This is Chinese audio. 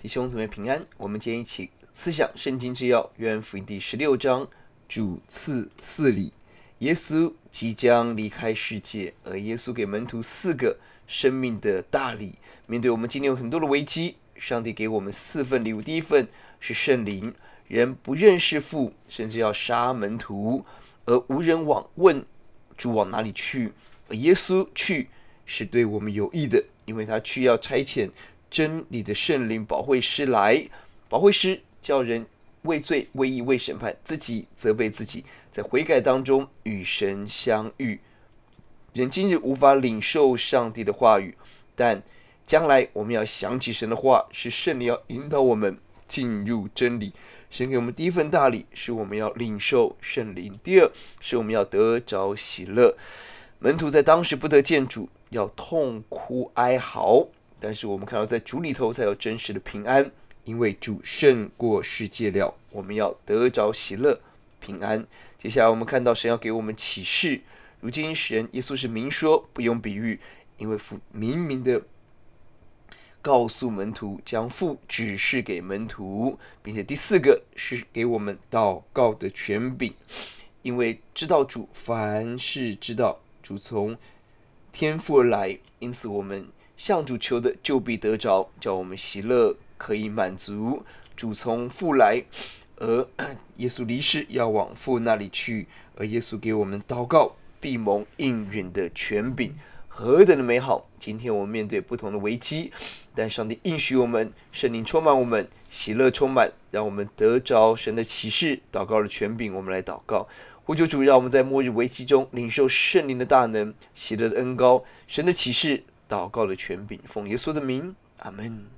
弟兄姊妹平安，我们今天一起思想圣经之钥约翰福音第十六章主赐四礼。耶稣即将离开世界，而耶稣给门徒四个生命的大礼。面对我们今天有很多的危机，上帝给我们四份礼物。第一份是圣灵，人不认识父，甚至要杀门徒，而无人往问主往哪里去。耶稣去是对我们有益的，因为他去要差遣。真理的圣灵保惠师来，保惠师叫人畏罪、畏义、畏审判，自己责备自己，在悔改当中与神相遇。人今日无法领受上帝的话语，但将来我们要想起神的话，是圣灵要引导我们进入真理。神给我们第一份大礼，是我们要领受圣灵；第二，是我们要得着喜乐。门徒在当时不得见主，要痛哭哀嚎。但是我们看到，在主里头才有真实的平安，因为主胜过世界了。我们要得着喜乐、平安。接下来我们看到神要给我们启示，如今神、耶稣是明说，不用比喻，因为父明明的告诉门徒，将父指示给门徒，并且第四个是给我们祷告的权柄，因为知道主，凡事知道主从天父来，因此我们。向主求的就必得着，叫我们喜乐可以满足。主从父来，而耶稣离世要往父那里去，而耶稣给我们祷告、必蒙应允的权柄，何等的美好！今天我们面对不同的危机，但上帝应许我们，圣灵充满我们，喜乐充满，让我们得着神的启示、祷告的权柄。我们来祷告，呼求主，让我们在末日危机中领受圣灵的大能、喜乐的恩高、神的启示。祷告的权柄，奉耶稣的名，阿门。